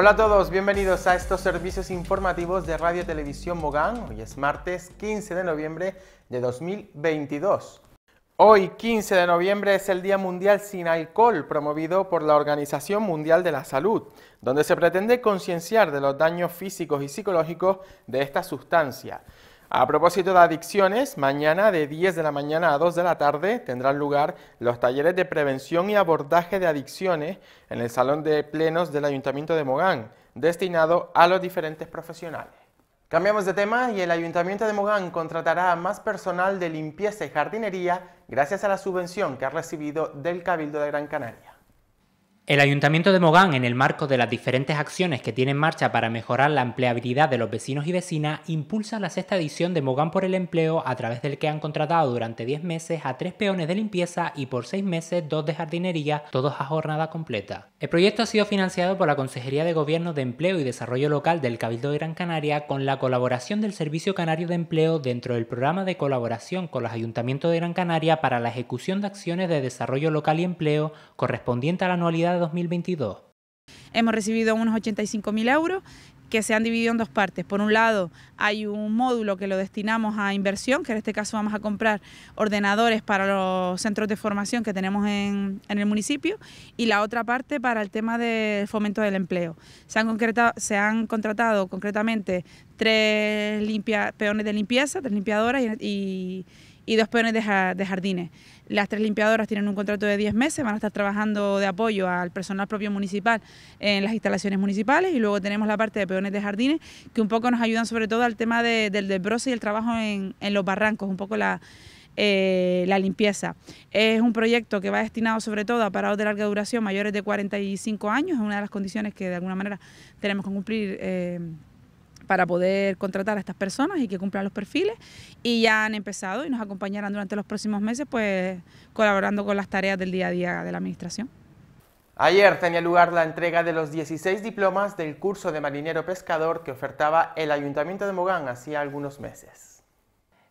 Hola a todos, bienvenidos a estos servicios informativos de Radio Televisión Mogán. Hoy es martes 15 de noviembre de 2022. Hoy 15 de noviembre es el Día Mundial sin Alcohol, promovido por la Organización Mundial de la Salud, donde se pretende concienciar de los daños físicos y psicológicos de esta sustancia. A propósito de adicciones, mañana de 10 de la mañana a 2 de la tarde tendrán lugar los talleres de prevención y abordaje de adicciones en el Salón de Plenos del Ayuntamiento de Mogán, destinado a los diferentes profesionales. Cambiamos de tema y el Ayuntamiento de Mogán contratará a más personal de limpieza y jardinería gracias a la subvención que ha recibido del Cabildo de Gran Canaria. El Ayuntamiento de Mogán, en el marco de las diferentes acciones que tiene en marcha para mejorar la empleabilidad de los vecinos y vecinas, impulsa la sexta edición de Mogán por el Empleo, a través del que han contratado durante 10 meses a tres peones de limpieza y por 6 meses dos de jardinería, todos a jornada completa. El proyecto ha sido financiado por la Consejería de Gobierno de Empleo y Desarrollo Local del Cabildo de Gran Canaria con la colaboración del Servicio Canario de Empleo dentro del programa de colaboración con los ayuntamientos de Gran Canaria para la ejecución de acciones de desarrollo local y empleo correspondiente a la anualidad 2022. Hemos recibido unos 85 mil euros que se han dividido en dos partes. Por un lado, hay un módulo que lo destinamos a inversión, que en este caso vamos a comprar ordenadores para los centros de formación que tenemos en, el municipio, y la otra parte para el tema de fomento del empleo. Se han, concretado, se han contratado concretamente tres peones de limpieza, tres limpiadoras y y dos peones de, jardines. Las tres limpiadoras tienen un contrato de 10 meses, van a estar trabajando de apoyo al personal propio municipal en las instalaciones municipales y luego tenemos la parte de peones de jardines que un poco nos ayudan sobre todo al tema del desbroce y el trabajo en, los barrancos, un poco eh, la, limpieza. Es un proyecto que va destinado sobre todo a parados de larga duración mayores de 45 años, es una de las condiciones que de alguna manera tenemos que cumplir. Eh, para poder contratar a estas personas y que cumplan los perfiles. Y ya han empezado y nos acompañarán durante los próximos meses, pues colaborando con las tareas del día a día de la Administración. Ayer tenía lugar la entrega de los 16 diplomas del curso de marinero pescador que ofertaba el Ayuntamiento de Mogán hacía algunos meses.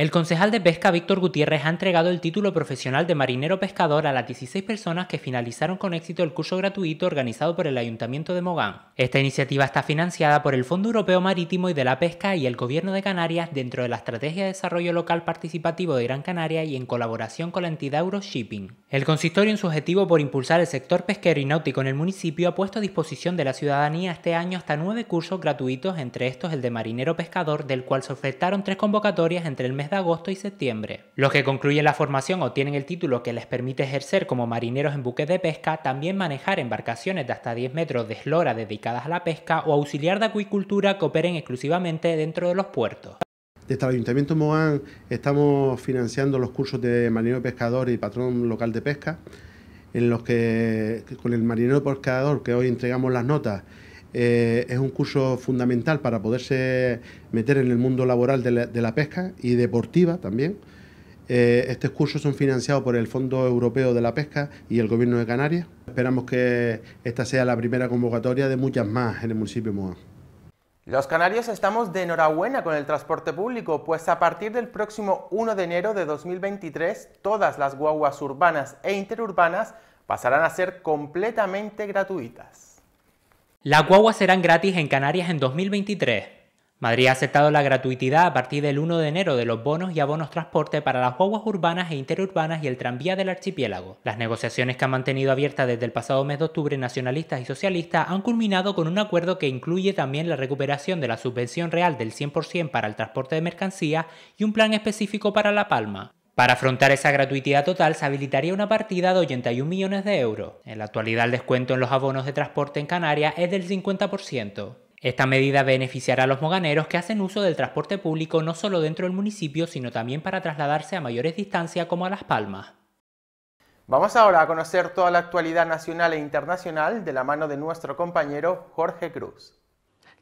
El concejal de pesca Víctor Gutiérrez ha entregado el título profesional de marinero pescador a las 16 personas que finalizaron con éxito el curso gratuito organizado por el Ayuntamiento de Mogán. Esta iniciativa está financiada por el Fondo Europeo Marítimo y de la Pesca y el Gobierno de Canarias dentro de la Estrategia de Desarrollo Local Participativo de Gran Canaria y en colaboración con la entidad Euroshipping. El consistorio en su objetivo por impulsar el sector pesquero y náutico en el municipio ha puesto a disposición de la ciudadanía este año hasta nueve cursos gratuitos, entre estos el de marinero pescador, del cual se ofertaron tres convocatorias entre el mes de agosto y septiembre. Los que concluyen la formación obtienen el título que les permite ejercer como marineros en buques de pesca, también manejar embarcaciones de hasta 10 metros de eslora dedicadas a la pesca o auxiliar de acuicultura que operen exclusivamente dentro de los puertos. Desde el este Ayuntamiento de Mogán estamos financiando los cursos de marinero pescador y patrón local de pesca, en los que con el marinero pescador que hoy entregamos las notas eh, es un curso fundamental para poderse meter en el mundo laboral de la, pesca y deportiva también. Eh, estos cursos son financiados por el Fondo Europeo de la Pesca y el Gobierno de Canarias. Esperamos que esta sea la primera convocatoria de muchas más en el municipio de Moa. Los canarios estamos de enhorabuena con el transporte público, pues a partir del próximo 1 de enero de 2023, todas las guaguas urbanas e interurbanas pasarán a ser completamente gratuitas. Las guaguas serán gratis en Canarias en 2023. Madrid ha aceptado la gratuidad a partir del 1 de enero de los bonos y abonos transporte para las guaguas urbanas e interurbanas y el tranvía del archipiélago. Las negociaciones que han mantenido abiertas desde el pasado mes de octubre nacionalistas y socialistas han culminado con un acuerdo que incluye también la recuperación de la subvención real del 100% para el transporte de mercancías y un plan específico para La Palma. Para afrontar esa gratuidad total se habilitaría una partida de 81 millones de euros. En la actualidad el descuento en los abonos de transporte en Canarias es del 50%. Esta medida beneficiará a los moganeros que hacen uso del transporte público no solo dentro del municipio, sino también para trasladarse a mayores distancias como a Las Palmas. Vamos ahora a conocer toda la actualidad nacional e internacional de la mano de nuestro compañero Jorge Cruz.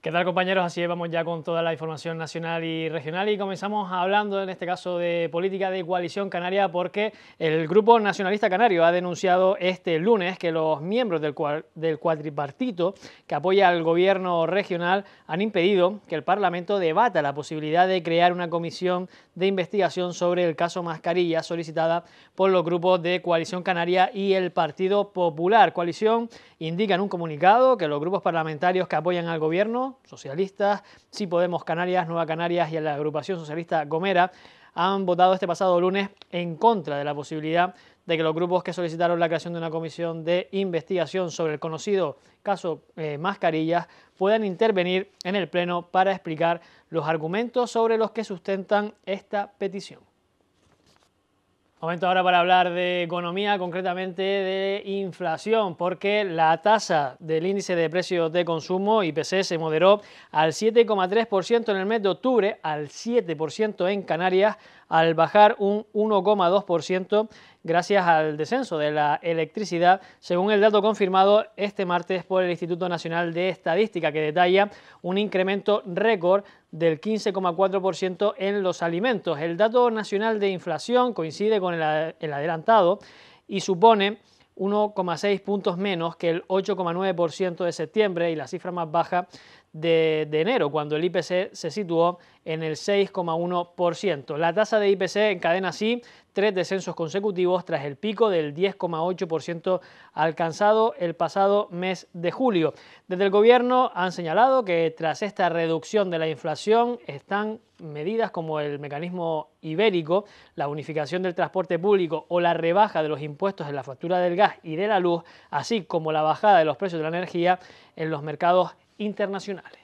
¿Qué tal compañeros? Así vamos ya con toda la información nacional y regional y comenzamos hablando en este caso de política de coalición canaria porque el Grupo Nacionalista Canario ha denunciado este lunes que los miembros del, del cuatripartito que apoya al gobierno regional han impedido que el Parlamento debata la posibilidad de crear una comisión de investigación sobre el caso Mascarilla solicitada por los grupos de coalición canaria y el Partido Popular. Coalición indica en un comunicado que los grupos parlamentarios que apoyan al gobierno socialistas, Sí Podemos Canarias, Nueva Canarias y la agrupación socialista Gomera han votado este pasado lunes en contra de la posibilidad de que los grupos que solicitaron la creación de una comisión de investigación sobre el conocido caso eh, mascarillas puedan intervenir en el Pleno para explicar los argumentos sobre los que sustentan esta petición. Momento ahora para hablar de economía, concretamente de inflación, porque la tasa del índice de precios de consumo IPC se moderó al 7,3% en el mes de octubre, al 7% en Canarias, al bajar un 1,2% gracias al descenso de la electricidad, según el dato confirmado este martes por el Instituto Nacional de Estadística, que detalla un incremento récord del 15,4% en los alimentos. El dato nacional de inflación coincide con el, adelantado y supone 1,6 puntos menos que el 8,9% de septiembre y la cifra más baja de, enero, cuando el IPC se situó en el 6,1%. La tasa de IPC encadena así tres descensos consecutivos tras el pico del 10,8% alcanzado el pasado mes de julio. Desde el gobierno han señalado que tras esta reducción de la inflación están medidas como el mecanismo ibérico, la unificación del transporte público o la rebaja de los impuestos en la factura del gas y de la luz, así como la bajada de los precios de la energía en los mercados internacionales.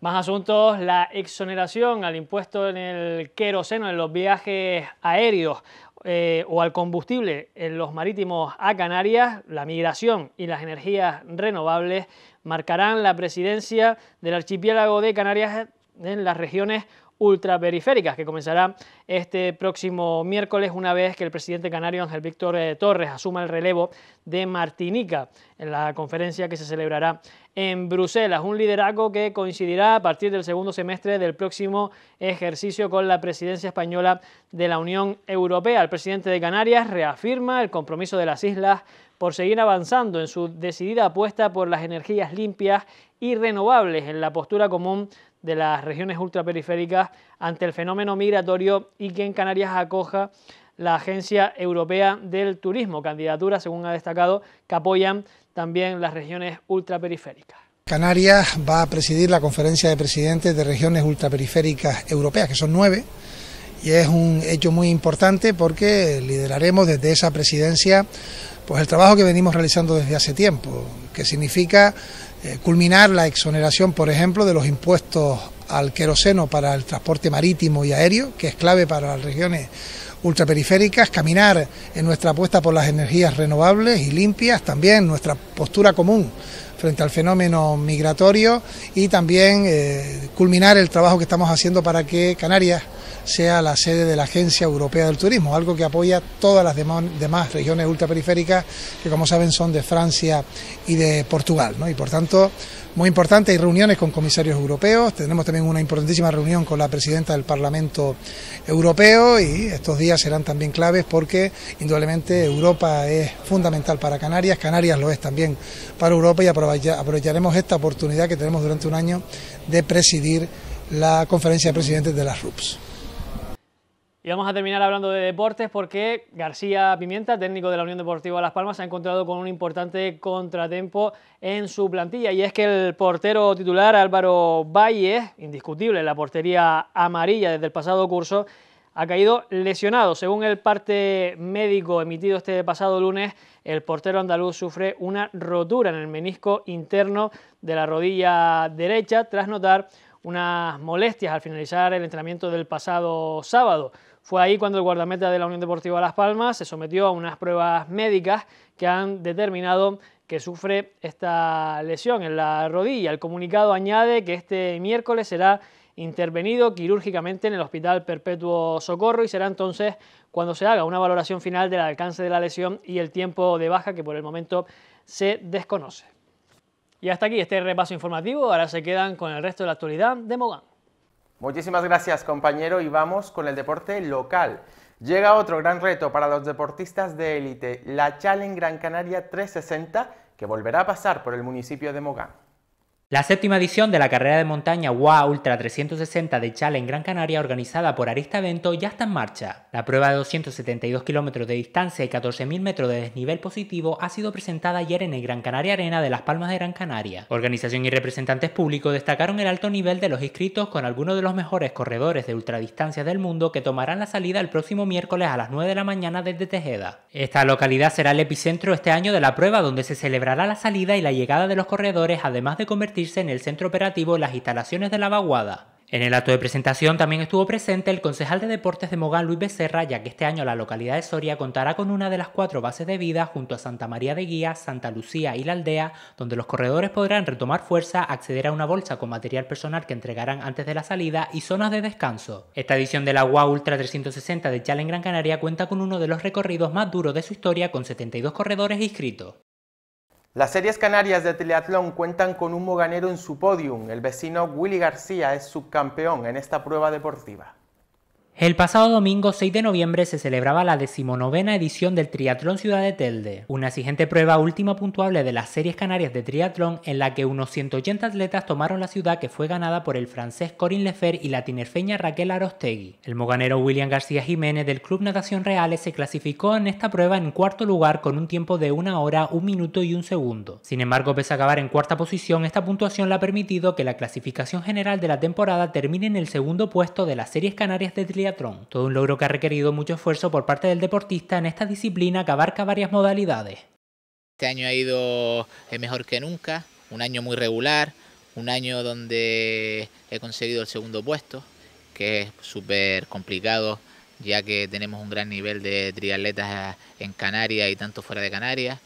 Más asuntos, la exoneración al impuesto en el queroseno en los viajes aéreos eh, o al combustible en los marítimos a Canarias, la migración y las energías renovables marcarán la presidencia del archipiélago de Canarias en las regiones ultraperiféricas, que comenzará este próximo miércoles una vez que el presidente canario Ángel Víctor eh, Torres asuma el relevo de Martinica en la conferencia que se celebrará en Bruselas, un liderazgo que coincidirá a partir del segundo semestre del próximo ejercicio con la presidencia española de la Unión Europea. El presidente de Canarias reafirma el compromiso de las islas por seguir avanzando en su decidida apuesta por las energías limpias y renovables en la postura común de las regiones ultraperiféricas ante el fenómeno migratorio y que en Canarias acoja la Agencia Europea del Turismo, candidatura, según ha destacado, que apoyan también las regiones ultraperiféricas. Canarias va a presidir la conferencia de presidentes de regiones ultraperiféricas europeas, que son nueve, y es un hecho muy importante porque lideraremos desde esa presidencia pues el trabajo que venimos realizando desde hace tiempo, que significa eh, culminar la exoneración, por ejemplo, de los impuestos al queroseno para el transporte marítimo y aéreo, que es clave para las regiones ultraperiféricas, caminar en nuestra apuesta por las energías renovables y limpias, también nuestra postura común frente al fenómeno migratorio y también eh, culminar el trabajo que estamos haciendo para que Canarias sea la sede de la Agencia Europea del Turismo, algo que apoya todas las demás, regiones ultraperiféricas que como saben son de Francia y de Portugal. Y por tanto, muy importante, hay reuniones con comisarios europeos, tenemos también una importantísima reunión con la presidenta del Parlamento Europeo y estos días serán también claves porque indudablemente Europa es fundamental para Canarias, Canarias lo es también para Europa y aprovecharemos esta oportunidad que tenemos durante un año de presidir la conferencia de presidentes de las RUPS. Y vamos a terminar hablando de deportes porque García Pimienta, técnico de la Unión Deportiva Las Palmas, se ha encontrado con un importante contratempo en su plantilla y es que el portero titular Álvaro Valle, indiscutible en la portería amarilla desde el pasado curso, ha caído lesionado. Según el parte médico emitido este pasado lunes, el portero andaluz sufre una rotura en el menisco interno de la rodilla derecha tras notar unas molestias al finalizar el entrenamiento del pasado sábado. Fue ahí cuando el guardameta de la Unión Deportiva Las Palmas se sometió a unas pruebas médicas que han determinado que sufre esta lesión en la rodilla. El comunicado añade que este miércoles será intervenido quirúrgicamente en el Hospital Perpetuo Socorro y será entonces cuando se haga una valoración final del alcance de la lesión y el tiempo de baja que por el momento se desconoce. Y hasta aquí este repaso informativo, ahora se quedan con el resto de la actualidad de Mogán. Muchísimas gracias compañero y vamos con el deporte local. Llega otro gran reto para los deportistas de élite, la Challenge Gran Canaria 360, que volverá a pasar por el municipio de Mogán. La séptima edición de la carrera de montaña WA Ultra 360 de Chale en Gran Canaria, organizada por Arista Vento, ya está en marcha. La prueba de 272 kilómetros de distancia y 14.000 metros de desnivel positivo ha sido presentada ayer en el Gran Canaria Arena de Las Palmas de Gran Canaria. Organización y representantes públicos destacaron el alto nivel de los inscritos con algunos de los mejores corredores de ultradistancia del mundo que tomarán la salida el próximo miércoles a las 9 de la mañana desde Tejeda. Esta localidad será el epicentro este año de la prueba donde se celebrará la salida y la llegada de los corredores, además de convertir en el centro operativo las instalaciones de la vaguada. En el acto de presentación también estuvo presente el concejal de deportes de Mogán, Luis Becerra, ya que este año la localidad de Soria contará con una de las cuatro bases de vida junto a Santa María de Guía, Santa Lucía y la aldea, donde los corredores podrán retomar fuerza, acceder a una bolsa con material personal que entregarán antes de la salida y zonas de descanso. Esta edición de la UA Ultra 360 de Challenge Gran Canaria cuenta con uno de los recorridos más duros de su historia con 72 corredores inscritos. Las series canarias de triatlón cuentan con un moganero en su podium. El vecino Willy García es subcampeón en esta prueba deportiva. El pasado domingo 6 de noviembre se celebraba la decimonovena edición del Triatlón Ciudad de Telde, una exigente prueba última puntuable de las series canarias de triatlón en la que unos 180 atletas tomaron la ciudad que fue ganada por el francés Corinne Lefer y la tinerfeña Raquel Arostegui. El moganero William García Jiménez del Club Natación Reales se clasificó en esta prueba en cuarto lugar con un tiempo de una hora, un minuto y un segundo. Sin embargo, pese a acabar en cuarta posición, esta puntuación le ha permitido que la clasificación general de la temporada termine en el segundo puesto de las series canarias de triatlón todo un logro que ha requerido mucho esfuerzo por parte del deportista en esta disciplina que abarca varias modalidades. Este año ha ido eh, mejor que nunca, un año muy regular, un año donde he conseguido el segundo puesto, que es súper complicado ya que tenemos un gran nivel de triatletas eh, en Canarias y tanto fuera de Canarias.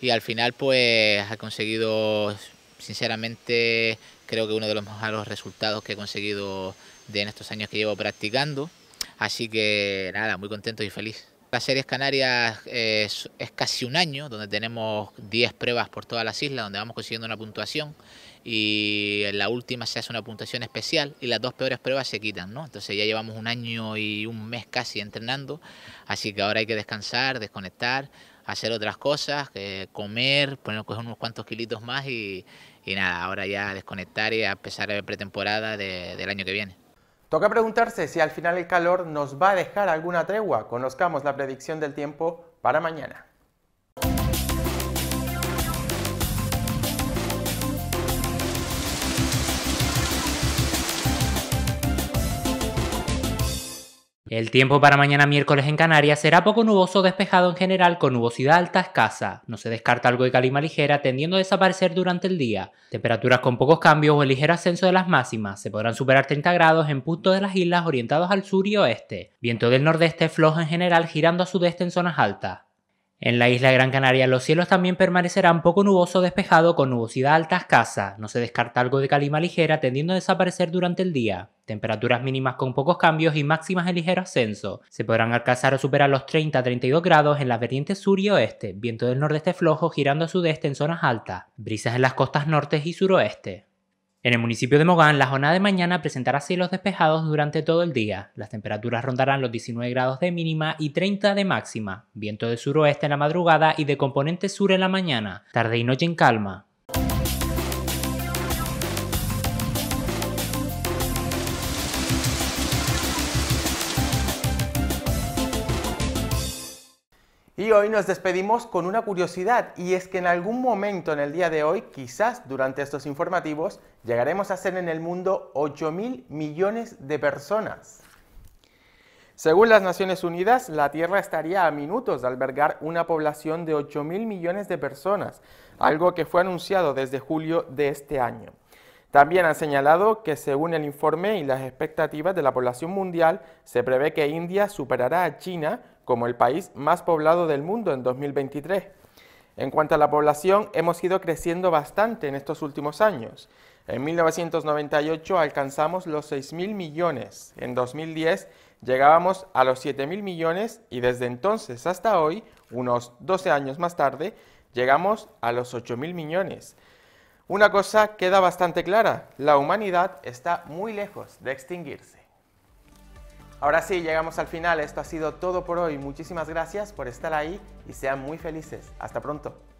Y al final pues ha conseguido, sinceramente, creo que uno de los mejores resultados que he conseguido de en estos años que llevo practicando. Así que nada, muy contento y feliz. ...la series Canarias es, casi un año, donde tenemos 10 pruebas por todas las islas, donde vamos consiguiendo una puntuación y la última se hace una puntuación especial y las dos peores pruebas se quitan, ¿no? Entonces ya llevamos un año y un mes casi entrenando, así que ahora hay que descansar, desconectar, hacer otras cosas, eh, comer, poner coger unos cuantos kilitos más y, nada, ahora ya desconectar y a empezar la pretemporada del año que viene. Toca preguntarse si al final el calor nos va a dejar alguna tregua. Conozcamos la predicción del tiempo para mañana. El tiempo para mañana miércoles en Canarias será poco nuboso despejado en general con nubosidad alta escasa. No se descarta algo de calima ligera tendiendo a desaparecer durante el día. Temperaturas con pocos cambios o el ligero ascenso de las máximas. Se podrán superar 30 grados en puntos de las islas orientados al sur y oeste. Viento del nordeste flojo en general girando a sudeste en zonas altas. En la isla Gran Canaria los cielos también permanecerán poco nuboso despejado con nubosidad alta escasa, no se descarta algo de calima ligera tendiendo a desaparecer durante el día. Temperaturas mínimas con pocos cambios y máximas en ligero ascenso. Se podrán alcanzar o superar los 30-32 grados en las vertientes sur y oeste, viento del nordeste flojo girando a sudeste en zonas altas, brisas en las costas norte y suroeste. En el municipio de Mogán, la zona de mañana presentará cielos despejados durante todo el día. Las temperaturas rondarán los 19 grados de mínima y 30 de máxima, viento de suroeste en la madrugada y de componente sur en la mañana, tarde y noche en calma. Y hoy nos despedimos con una curiosidad y es que en algún momento en el día de hoy, quizás durante estos informativos, llegaremos a ser en el mundo 8 mil millones de personas. Según las Naciones Unidas, la Tierra estaría a minutos de albergar una población de 8 mil millones de personas, algo que fue anunciado desde julio de este año. También han señalado que según el informe y las expectativas de la población mundial, se prevé que India superará a China como el país más poblado del mundo en 2023. En cuanto a la población, hemos ido creciendo bastante en estos últimos años. En 1998 alcanzamos los 6.000 millones, en 2010 llegábamos a los 7.000 millones y desde entonces hasta hoy, unos 12 años más tarde, llegamos a los 8.000 millones. Una cosa queda bastante clara, la humanidad está muy lejos de extinguirse. Ahora sí, llegamos al final. Esto ha sido todo por hoy. Muchísimas gracias por estar ahí y sean muy felices. Hasta pronto.